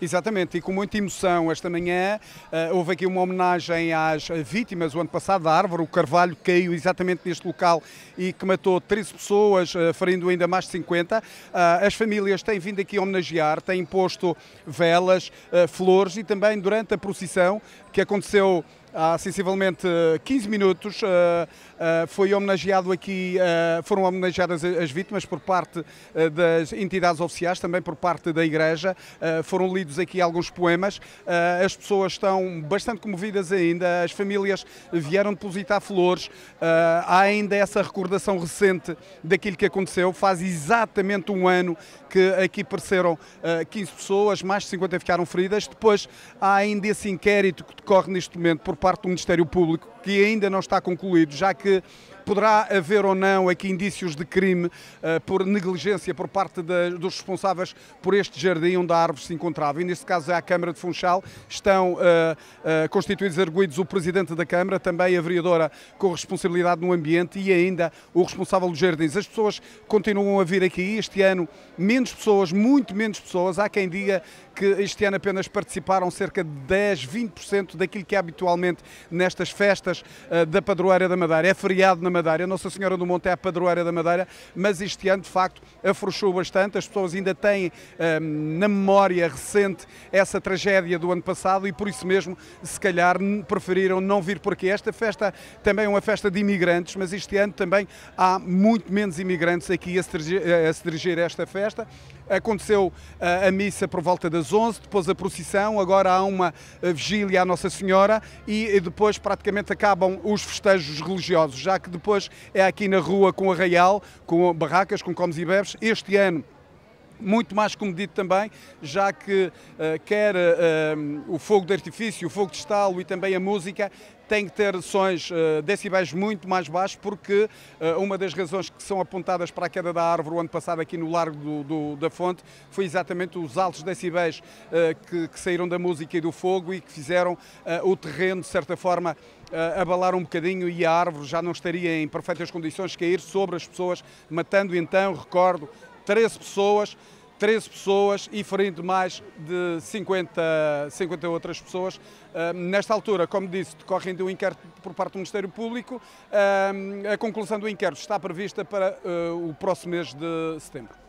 Exatamente, e com muita emoção esta manhã uh, houve aqui uma homenagem às vítimas o ano passado da árvore, o carvalho caiu exatamente neste local e que matou 13 pessoas, uh, ferindo ainda mais de 50. Uh, eh, as famílias têm vindo aqui homenagear, têm posto velas, flores e também durante a procissão que aconteceu há sensivelmente 15 eh, minutos. Eh, eh, foi homenageado aqui, foram homenageadas as vítimas por parte das entidades oficiais, também por parte da Igreja. Foram lidos aqui alguns poemas. As pessoas estão bastante comovidas ainda, as famílias vieram depositar flores. Há ainda essa recordação recente daquilo que aconteceu. Faz exatamente um ano que aqui apareceram 15 pessoas, mais de 50 ficaram feridas. Depois há ainda esse inquérito que decorre neste momento por parte do Ministério Público que ainda não está concluído, já que poderá haver ou não aqui indícios de crime uh, por negligência por parte de, dos responsáveis por este jardim onde a árvore se encontrava. E neste caso é a Câmara de Funchal, estão uh, uh, constituídos arguídos o Presidente da Câmara, também a vereadora com responsabilidade no ambiente e ainda o responsável dos jardins. As pessoas continuam a vir aqui, este ano menos pessoas, muito menos pessoas, há quem diga que este ano apenas participaram cerca de 10, 20% daquilo que é habitualmente nestas festas eh, da Padroeira da Madeira. É feriado na Madeira, Nossa Senhora do Monte é a Padroeira da Madeira, mas este ano de facto afrouxou bastante, as pessoas ainda têm eh, na memória recente essa tragédia do ano passado e por isso mesmo, se calhar, preferiram não vir por aqui. Esta festa também é uma festa de imigrantes, mas este ano também há muito menos imigrantes aqui a se dirigir eh, a esta festa. Aconteceu eh, a missa por volta das 11, depois a procissão, agora há uma eh, vigília à Nossa Senhora e depois praticamente acabam os festejos religiosos, já que depois é aqui na rua com Arraial, com barracas, com comes e bebes. Este ano muito mais comedido também, já que uh, quer uh, o fogo de artifício, o fogo de estalo e também a música tem que ter sons uh, decibéis muito mais baixos, porque uh, uma das razões que são apontadas para a queda da árvore o ano passado aqui no Largo do, do, da Fonte foi exatamente os altos decibéis uh, que, que, saíram da música e do fogo e que fizeram o terreno, de certa forma, abalar um bocadinho e a árvore já não estaria em perfeitas condições de cair sobre as pessoas, matando então, recordo, 13 pessoas, 13 pessoas e ferindo mais de 50, 50 outras pessoas. Ah, nesta altura, como disse, decorrem de um inquérito por parte do Ministério Público. Ah, a conclusão do inquérito está prevista para ah, o próximo mês de setembro.